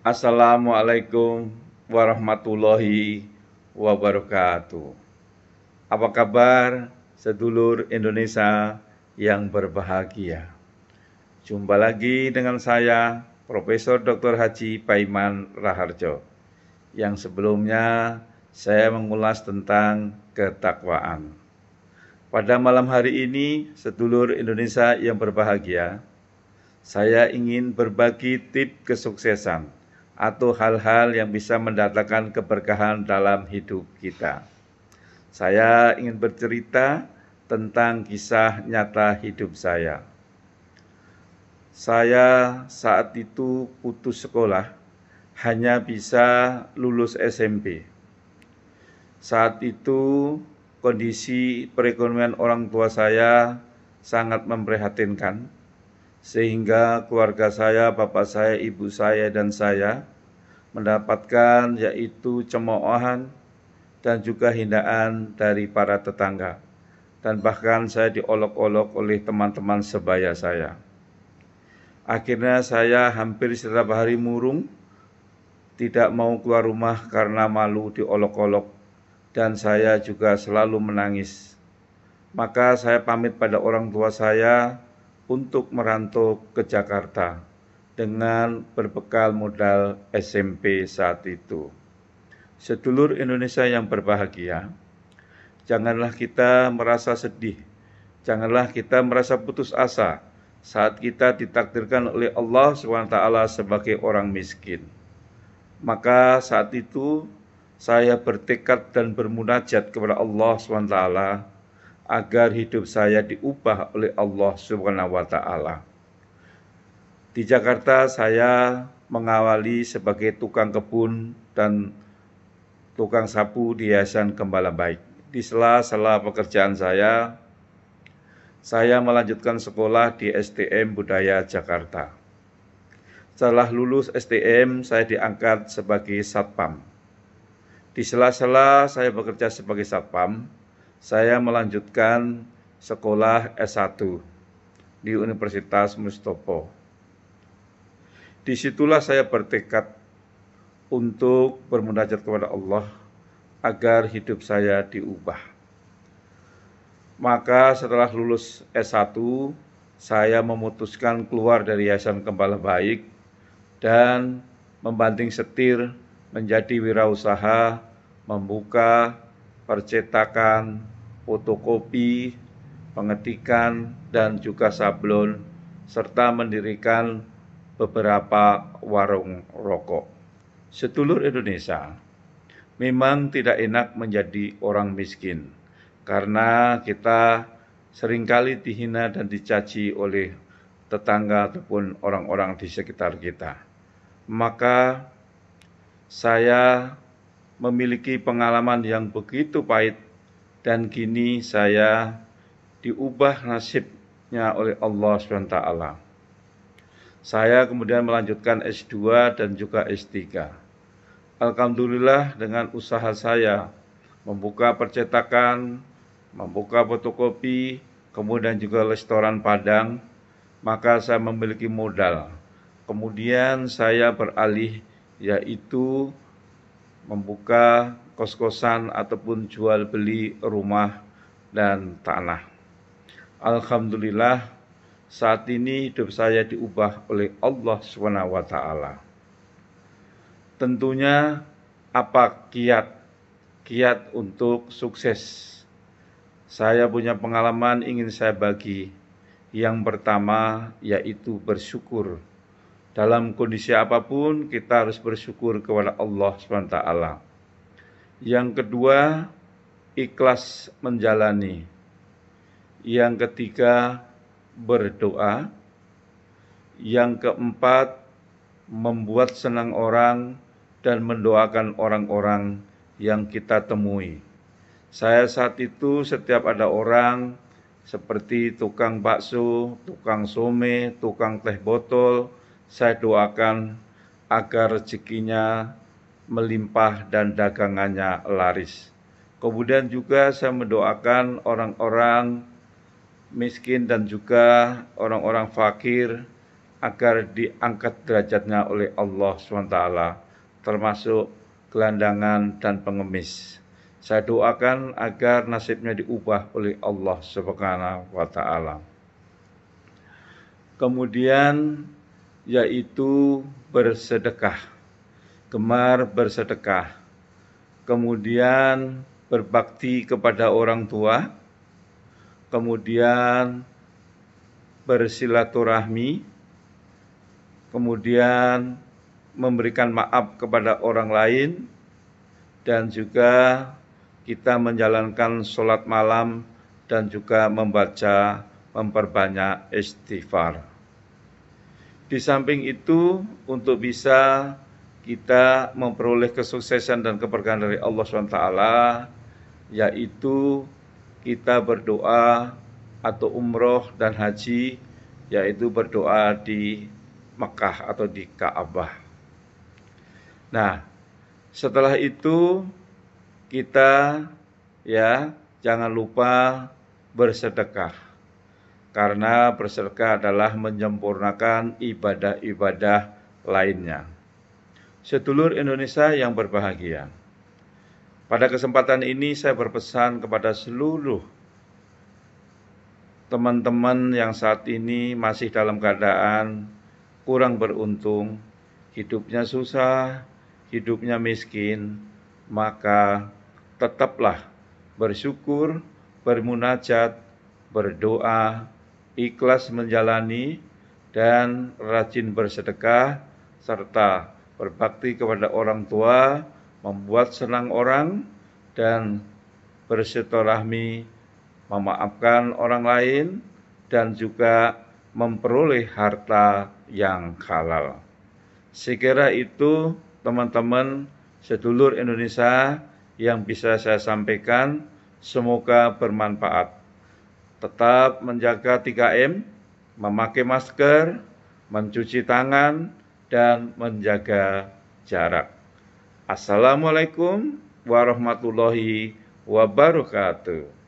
Assalamualaikum warahmatullahi wabarakatuh. Apa kabar sedulur Indonesia yang berbahagia? Jumpa lagi dengan saya Profesor Dr. Haji Paiman Raharjo yang sebelumnya saya mengulas tentang ketakwaan. Pada malam hari ini, sedulur Indonesia yang berbahagia, saya ingin berbagi tip kesuksesan atau hal-hal yang bisa mendatangkan keberkahan dalam hidup kita. Saya ingin bercerita tentang kisah nyata hidup saya. Saya saat itu putus sekolah, hanya bisa lulus SMP. Saat itu kondisi perekonomian orang tua saya sangat memprihatinkan sehingga keluarga saya, bapak saya, ibu saya, dan saya mendapatkan yaitu cemoohan dan juga hinaan dari para tetangga. Dan bahkan saya diolok-olok oleh teman-teman sebaya saya. Akhirnya saya hampir setiap hari murung, tidak mau keluar rumah karena malu diolok-olok. Dan saya juga selalu menangis. Maka saya pamit pada orang tua saya, untuk merantau ke Jakarta dengan berbekal modal SMP saat itu. Sedulur Indonesia yang berbahagia, janganlah kita merasa sedih, janganlah kita merasa putus asa saat kita ditakdirkan oleh Allah SWT sebagai orang miskin. Maka saat itu saya bertekad dan bermunajat kepada Allah SWT agar hidup saya diubah oleh Allah Subhanahu wa taala. Di Jakarta saya mengawali sebagai tukang kebun dan tukang sapu di Yayasan Gembala Baik. Di sela-sela pekerjaan saya, saya melanjutkan sekolah di STM Budaya Jakarta. Setelah lulus STM, saya diangkat sebagai satpam. Di sela-sela saya bekerja sebagai satpam, saya melanjutkan sekolah S1 di Universitas Mustopo. Disitulah saya bertekad untuk bermunajat kepada Allah agar hidup saya diubah. Maka setelah lulus S1, saya memutuskan keluar dari Yayasan Kembala Baik dan membanting setir menjadi wirausaha, membuka percetakan, fotokopi, pengetikan, dan juga sablon, serta mendirikan beberapa warung rokok. Setulur Indonesia memang tidak enak menjadi orang miskin karena kita seringkali dihina dan dicaci oleh tetangga ataupun orang-orang di sekitar kita. Maka saya memiliki pengalaman yang begitu pahit dan kini saya diubah nasibnya oleh Allah SWT. Saya kemudian melanjutkan S2 dan juga S3. Alhamdulillah dengan usaha saya membuka percetakan, membuka fotokopi, kemudian juga restoran Padang, maka saya memiliki modal. Kemudian saya beralih yaitu membuka kos-kosan ataupun jual beli rumah dan tanah. Alhamdulillah saat ini hidup saya diubah oleh Allah swt. Tentunya apa kiat kiat untuk sukses? Saya punya pengalaman ingin saya bagi. Yang pertama yaitu bersyukur dalam kondisi apapun kita harus bersyukur kepada Allah SWT. Yang kedua, ikhlas menjalani. Yang ketiga, berdoa. Yang keempat, membuat senang orang dan mendoakan orang-orang yang kita temui. Saya saat itu setiap ada orang seperti tukang bakso, tukang some, tukang teh botol, saya doakan agar rezekinya melimpah dan dagangannya laris. Kemudian juga saya mendoakan orang-orang miskin dan juga orang-orang fakir agar diangkat derajatnya oleh Allah SWT, termasuk gelandangan dan pengemis. Saya doakan agar nasibnya diubah oleh Allah swt. Kemudian yaitu bersedekah, gemar bersedekah, kemudian berbakti kepada orang tua, kemudian bersilaturahmi, kemudian memberikan maaf kepada orang lain, dan juga kita menjalankan sholat malam dan juga membaca memperbanyak istighfar. Di samping itu untuk bisa kita memperoleh kesuksesan dan keberkahan dari Allah SWT yaitu kita berdoa atau umroh dan haji yaitu berdoa di Mekah atau di Ka'bah. Nah, setelah itu kita ya jangan lupa bersedekah karena bersedekah adalah menyempurnakan ibadah-ibadah lainnya. Sedulur Indonesia yang berbahagia. Pada kesempatan ini saya berpesan kepada seluruh teman-teman yang saat ini masih dalam keadaan kurang beruntung, hidupnya susah, hidupnya miskin, maka tetaplah bersyukur, bermunajat, berdoa, ikhlas menjalani dan rajin bersedekah serta berbakti kepada orang tua, membuat senang orang dan bersetorahmi, memaafkan orang lain dan juga memperoleh harta yang halal. Sekira itu teman-teman sedulur Indonesia yang bisa saya sampaikan, semoga bermanfaat tetap menjaga 3M, memakai masker, mencuci tangan, dan menjaga jarak. Assalamualaikum warahmatullahi wabarakatuh.